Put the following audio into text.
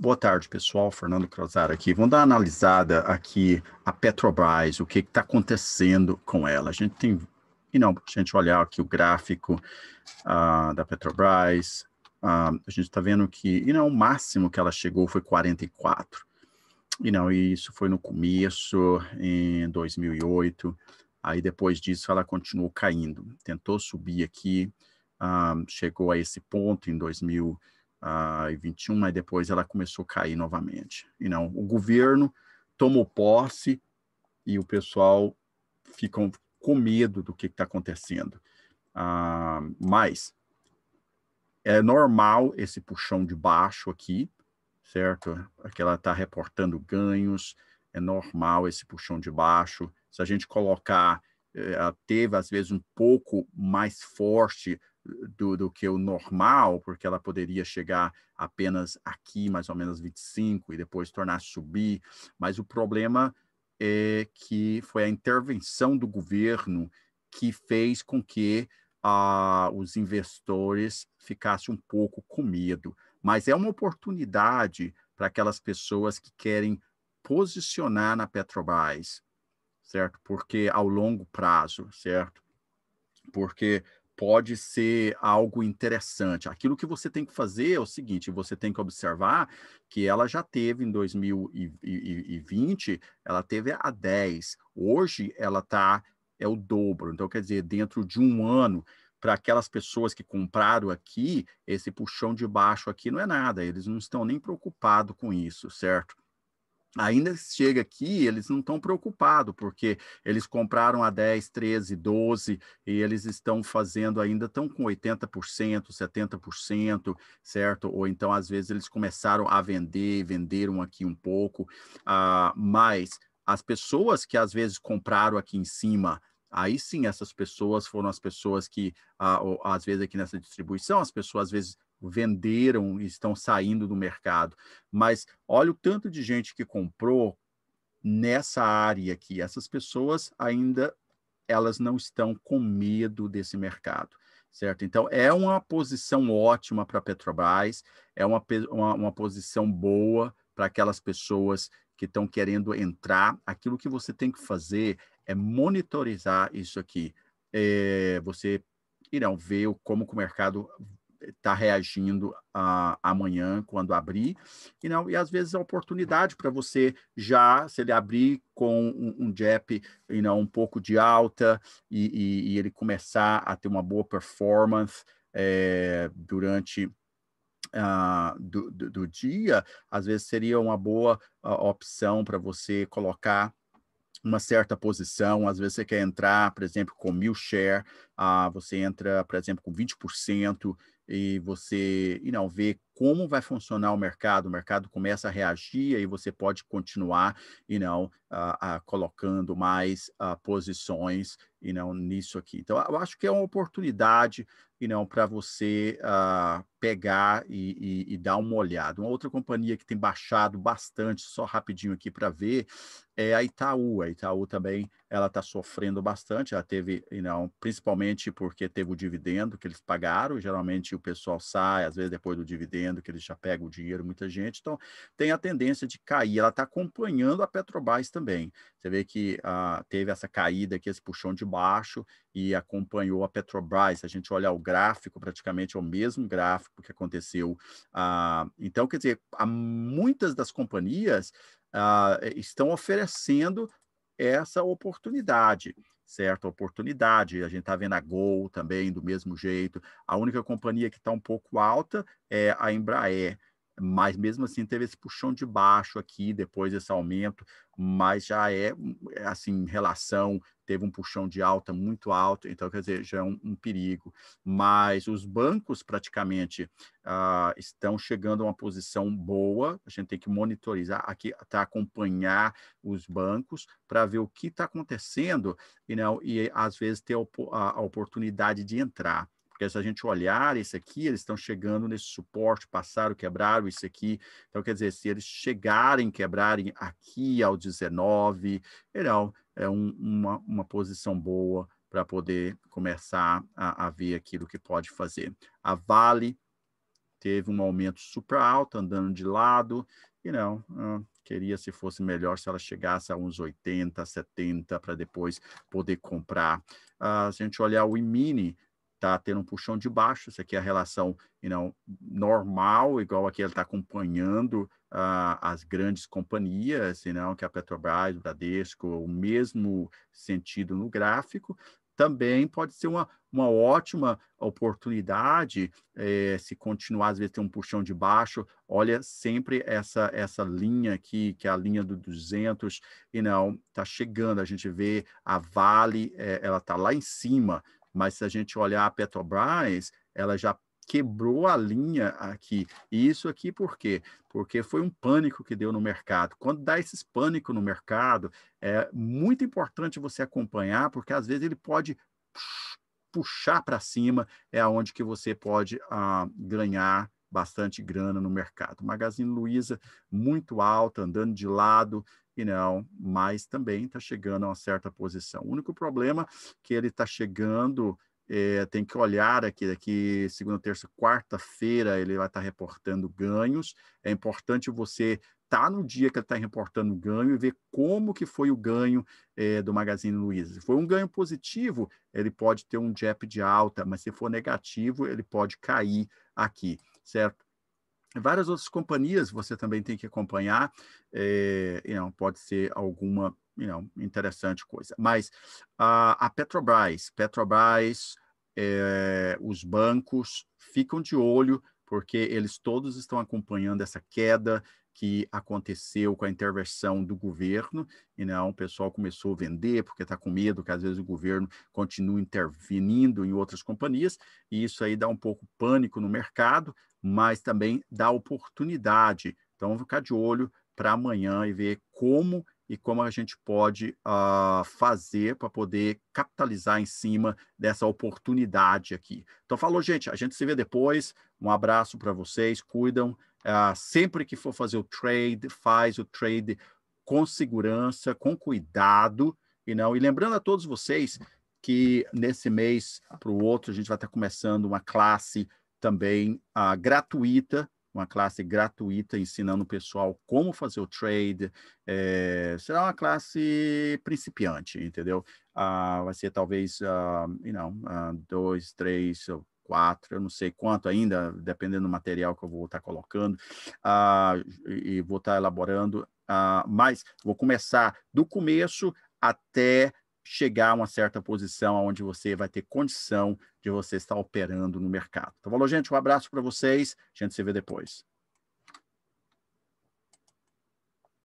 Boa tarde, pessoal. Fernando Crozar aqui. Vamos dar uma analisada aqui a Petrobras, o que está acontecendo com ela. A gente tem, e não, a gente olhar aqui o gráfico ah, da Petrobras, ah, a gente está vendo que, e não, o máximo que ela chegou foi 44. E não, e isso foi no começo, em 2008. Aí depois disso ela continuou caindo. Tentou subir aqui, ah, chegou a esse ponto em 2008 uh, 21, e depois ela começou a cair novamente. E não, o governo tomou posse e o pessoal ficam com medo do que está acontecendo. Uh, mas é normal esse puxão de baixo aqui, certo? Aquela é ela está reportando ganhos, é normal esse puxão de baixo. Se a gente colocar, eh, teve às vezes um pouco mais forte do, do que o normal, porque ela poderia chegar apenas aqui, mais ou menos 25, e depois tornar subir, mas o problema é que foi a intervenção do governo que fez com que ah, os investidores ficassem um pouco com medo. Mas é uma oportunidade para aquelas pessoas que querem posicionar na Petrobras, certo? Porque ao longo prazo, certo? Porque pode ser algo interessante. Aquilo que você tem que fazer é o seguinte: você tem que observar que ela já teve em 2020, ela teve a 10, hoje ela está é o dobro. Então, quer dizer, dentro de um ano, para aquelas pessoas que compraram aqui, esse puxão de baixo aqui não é nada, eles não estão nem preocupados com isso, certo? ainda chega aqui, eles não estão preocupados, porque eles compraram a 10, 13, 12 e eles estão fazendo ainda, estão com 80%, 70%, certo? Ou então, às vezes, eles começaram a vender, venderam aqui um pouco, uh, mas as pessoas que às vezes compraram aqui em cima, aí sim essas pessoas foram as pessoas que, ah, às vezes aqui nessa distribuição, as pessoas às vezes venderam e estão saindo do mercado. Mas olha o tanto de gente que comprou nessa área aqui. Essas pessoas ainda elas não estão com medo desse mercado, certo? Então é uma posição ótima para a Petrobras, é uma, uma, uma posição boa para aquelas pessoas que estão querendo entrar. Aquilo que você tem que fazer é monitorizar isso aqui. É, você irão ver como o mercado está reagindo a amanhã quando abrir e não e às vezes a é oportunidade para você já se ele abrir com um, um jep e não um pouco de alta e, e, e, ele começar a ter uma boa performance é, durante ah, do, do, do, dia às vezes seria uma boa ah, opção para você colocar uma certa posição, às vezes você quer entrar, por exemplo, com mil share, ah, você entra, por exemplo, com 20% e você e não vê como vai funcionar o mercado, o mercado começa a reagir e você pode continuar e não uh, uh, colocando mais uh, posições e não nisso aqui. Então, eu acho que é uma oportunidade e não para você uh, pegar e, e, e, dar uma olhada. Uma outra companhia que tem baixado bastante, só rapidinho aqui para ver, é a Itaú. A Itaú também ela está sofrendo bastante. Ela teve, não, principalmente porque teve o dividendo que eles pagaram. Geralmente o pessoal sai, às vezes depois do dividendo que eles já pegam o dinheiro, muita gente. Então tem a tendência de cair. Ela está acompanhando a Petrobras também. Você vê que uh, teve essa caída aqui, esse puxão de baixo e acompanhou a Petrobras. A gente olha o gráfico, praticamente é o mesmo gráfico que aconteceu. Ah, então, quer dizer, há muitas das companhias ah, estão oferecendo essa oportunidade certo? oportunidade. A gente está vendo a Gol também do mesmo jeito. A única companhia que está um pouco alta é a Embraer mas mesmo assim teve esse puxão de baixo aqui, depois desse aumento, mas já é, é assim, relação, teve um puxão de alta muito alto, então, quer dizer, já é um, um perigo. Mas os bancos praticamente uh, estão chegando a uma posição boa, a gente tem que monitorizar, aqui tá, acompanhar os bancos para ver o que está acontecendo e, não, e às vezes ter a, a oportunidade de entrar porque se a gente olhar esse aqui, eles estão chegando nesse suporte, passaram, quebraram isso aqui. Então, quer dizer, se eles chegarem, quebrarem aqui ao 19, geral, é um, uma, uma posição boa para poder começar a, a ver aquilo que pode fazer. A Vale teve um aumento super alto, andando de lado, e não, queria se fosse melhor se ela chegasse a uns 80, 70 para depois poder comprar. Uh, se a gente olhar o Imini, está tendo um puxão de baixo, isso aqui é a relação you know, normal, igual aqui ele está acompanhando uh, as grandes companhias, you know, que é a Petrobras, o Bradesco, o mesmo sentido no gráfico, também pode ser uma, uma ótima oportunidade eh, se continuar, às vezes, ter um puxão de baixo. Olha sempre essa, essa linha aqui, que é a linha do 200, e não, está chegando. A gente vê a Vale, eh, ela está lá em cima, mas se a gente olhar a Petrobras, ela já quebrou a linha aqui. E isso aqui por quê? Porque foi um pânico que deu no mercado. Quando dá esses pânico no mercado, é muito importante você acompanhar, porque às vezes ele pode puxar para cima, é aonde que você pode ah, ganhar bastante grana no mercado. Magazine Luiza muito alta, andando de lado, e não, mas também está chegando a uma certa posição. O único problema é que ele está chegando é, tem que olhar aqui daqui segunda, terça, quarta-feira ele vai estar tá reportando ganhos. É importante você estar tá no dia que ele está reportando ganho e ver como que foi o ganho é, do Magazine Luiza. Se for um ganho positivo, ele pode ter um jep de alta, mas se for negativo, ele pode cair aqui certo? Várias outras companhias você também tem que acompanhar, é, não, pode ser alguma não, interessante coisa. Mas a, a Petrobras, Petrobras, é, os bancos ficam de olho porque eles todos estão acompanhando essa queda que aconteceu com a intervenção do governo, e não, o pessoal começou a vender porque está com medo que às vezes o governo continue intervenindo em outras companhias, e isso aí dá um pouco pânico no mercado, mas também dá oportunidade. Então, vou ficar de olho para amanhã e ver como e como a gente pode uh, fazer para poder capitalizar em cima dessa oportunidade aqui. Então, falou, gente. A gente se vê depois. Um abraço para vocês. Cuidam ah, sempre que for fazer o trade, faz o trade com segurança, com cuidado, e não. E lembrando a todos vocês que nesse mês para o outro a gente vai estar começando uma classe também ah, gratuita uma classe gratuita ensinando o pessoal como fazer o trade. É, será uma classe principiante, entendeu? Ah, vai ser talvez, não, dois, três, quatro, eu não sei quanto ainda, dependendo do material que eu vou estar colocando uh, e vou estar elaborando, uh, mas vou começar do começo até chegar a uma certa posição onde você vai ter condição de você estar operando no mercado. Tá então, bom, gente? Um abraço para vocês, a gente se vê depois.